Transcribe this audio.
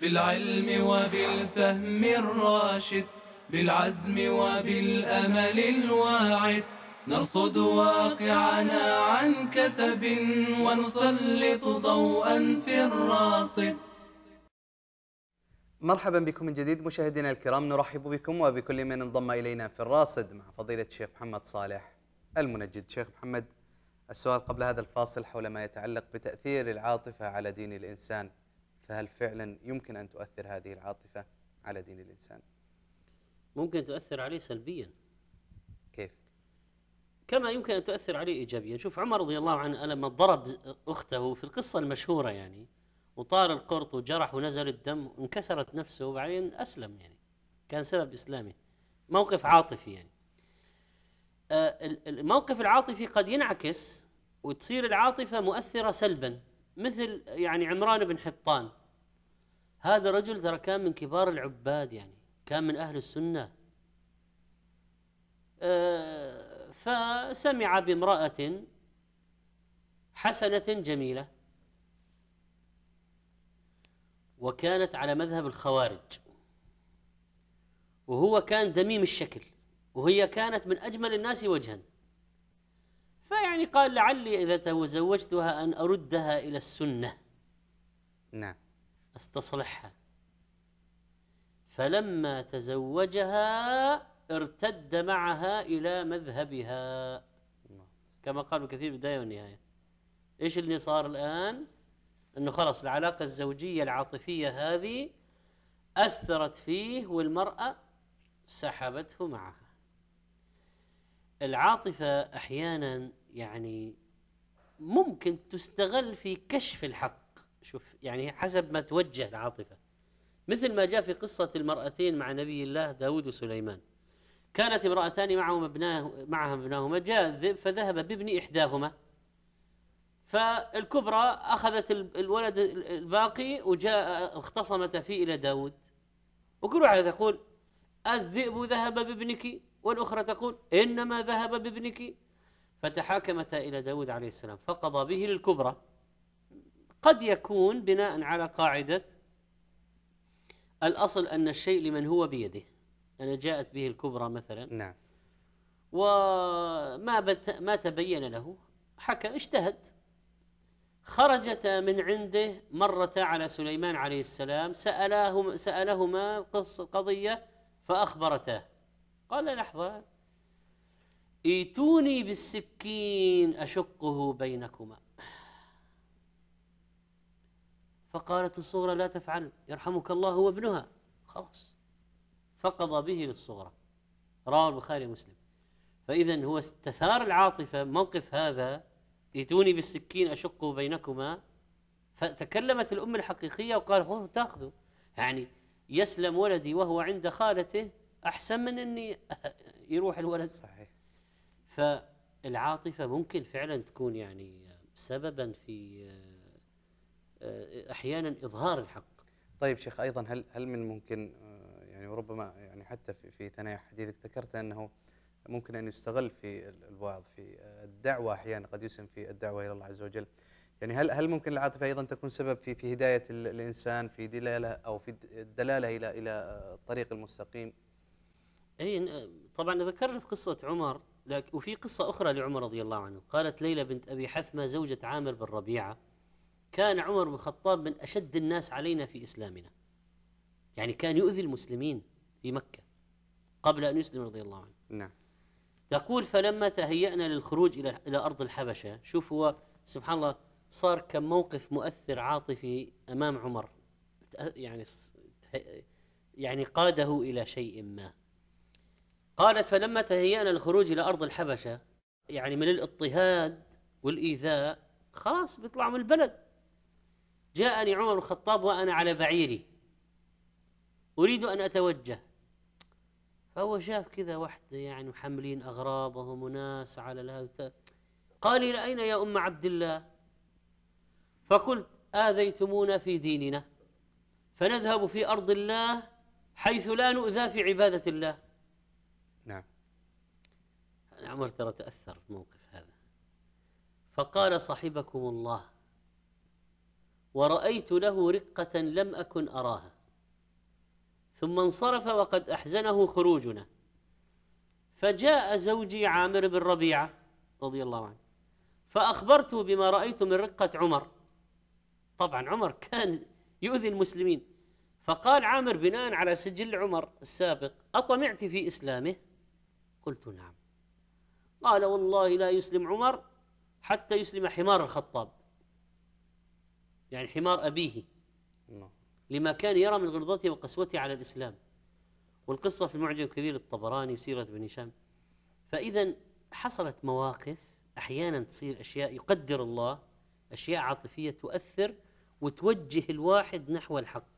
بالعلم وبالفهم الراشد بالعزم وبالأمل الواعد نرصد واقعنا عن كثب ونسلط ضوءا في الراصد مرحبا بكم من جديد مشاهدينا الكرام نرحب بكم وبكل من انضم إلينا في الراصد مع فضيلة الشيخ محمد صالح المنجد شيخ محمد السؤال قبل هذا الفاصل حول ما يتعلق بتأثير العاطفة على دين الإنسان فهل فعلا يمكن أن تؤثر هذه العاطفة على دين الإنسان ممكن تؤثر عليه سلبيا كيف كما يمكن أن تؤثر عليه إيجابيا شوف عمر رضي الله عنه لما ضرب أخته في القصة المشهورة يعني وطار القرط وجرح ونزل الدم وانكسرت نفسه وبعدين أسلم يعني كان سبب إسلامه موقف عاطفي يعني آه، الموقف العاطفي قد ينعكس وتصير العاطفة مؤثرة سلبا مثل يعني عمران بن حطان هذا رجل ترى كان من كبار العباد يعني كان من أهل السنة آه، فسمع بامرأة حسنة جميلة وكانت على مذهب الخوارج وهو كان دميم الشكل وهي كانت من أجمل الناس وجها فيعني قال لعلي إذا تزوجتها أن أردها إلى السنة نعم أستصلحها فلما تزوجها ارتد معها إلى مذهبها كما قال كثير بداية والنهاية إيش اللي صار الآن أنه خلاص العلاقة الزوجية العاطفية هذه أثرت فيه والمرأة سحبته معها العاطفة أحيانا يعني ممكن تستغل في كشف الحق شوف يعني حسب ما توجه العاطفة مثل ما جاء في قصة المرأتين مع نبي الله داود وسليمان كانت امرأتان معهما ابناه معها ابناهما جاء الذئب فذهب بابن إحداهما فالكبرى أخذت الولد الباقي وجاء اختصمت فيه إلى داود وكل واحدة تقول الذئب ذهب بابنك والأخرى تقول إنما ذهب بابنك فتحاكمتا إلى داود عليه السلام فقضى به للكبرى قد يكون بناء على قاعدة الأصل أن الشيء لمن هو بيده أنا يعني جاءت به الكبرى مثلا نعم وما بت ما تبين له حكم اجتهد خرجتا من عنده مرة على سليمان عليه السلام سألاه سألهما القضية فأخبرتاه قال لحظة ائتوني بالسكين أشقه بينكما فقالت الصغرى لا تفعل يرحمك الله هو ابنها خلاص فقضى به للصغرى رواه البخاري ومسلم فإذا هو استثار العاطفة موقف هذا ائتوني بالسكين أشقه بينكما فتكلمت الأم الحقيقية وقال خذوا تأخذه يعني يسلم ولدي وهو عند خالته احسن من اني يروح الولد صحيح فالعاطفه ممكن فعلا تكون يعني سببا في آه، احيانا اظهار الحق طيب شيخ ايضا هل هل من ممكن آه، يعني وربما يعني حتى في في ثنايا حديثك ذكرت انه ممكن ان يستغل في الوعظ في الدعوه احيانا قد يسهم في الدعوه الى الله عز وجل يعني هل هل ممكن العاطفه ايضا تكون سبب في في هدايه الانسان في دلاله او في الدلاله الى الى آه، الطريق المستقيم اي طبعا ذكرنا في قصه عمر لكن وفي قصه اخرى لعمر رضي الله عنه قالت ليلى بنت ابي حثمه زوجة عامر بن ربيعه كان عمر بن الخطاب من اشد الناس علينا في اسلامنا يعني كان يؤذي المسلمين في مكه قبل ان يسلم رضي الله عنه نعم تقول فلما تهيأنا للخروج الى الى ارض الحبشه شوف هو سبحان الله صار كم موقف مؤثر عاطفي امام عمر يعني يعني قاده الى شيء ما قالت فلما تهيأنا للخروج إلى أرض الحبشة يعني من الاضطهاد والإيذاء خلاص بيطلعوا من البلد جاءني عمر بن الخطاب وأنا على بعيري أريد أن أتوجه فهو شاف كذا وحده يعني محملين أغراضهم وناس على الهذا قال إلى أين يا أم عبد الله فقلت آذيتمونا في ديننا فنذهب في أرض الله حيث لا نؤذى في عبادة الله عمر ترى تأثر بالموقف هذا فقال صاحبكم الله ورأيت له رقة لم أكن أراها ثم انصرف وقد أحزنه خروجنا فجاء زوجي عامر بن ربيعة رضي الله عنه فأخبرته بما رأيت من رقة عمر طبعا عمر كان يؤذي المسلمين فقال عامر بناء على سجل عمر السابق أطمعت في إسلامه قلت نعم قال والله لا يسلم عمر حتى يسلم حمار الخطاب يعني حمار أبيه لما كان يرى من غلظته وقسوته على الإسلام والقصة في المعجم الكبير الطبراني وسيرة بن هشام فإذا حصلت مواقف أحيانا تصير أشياء يقدر الله أشياء عاطفية تؤثر وتوجه الواحد نحو الحق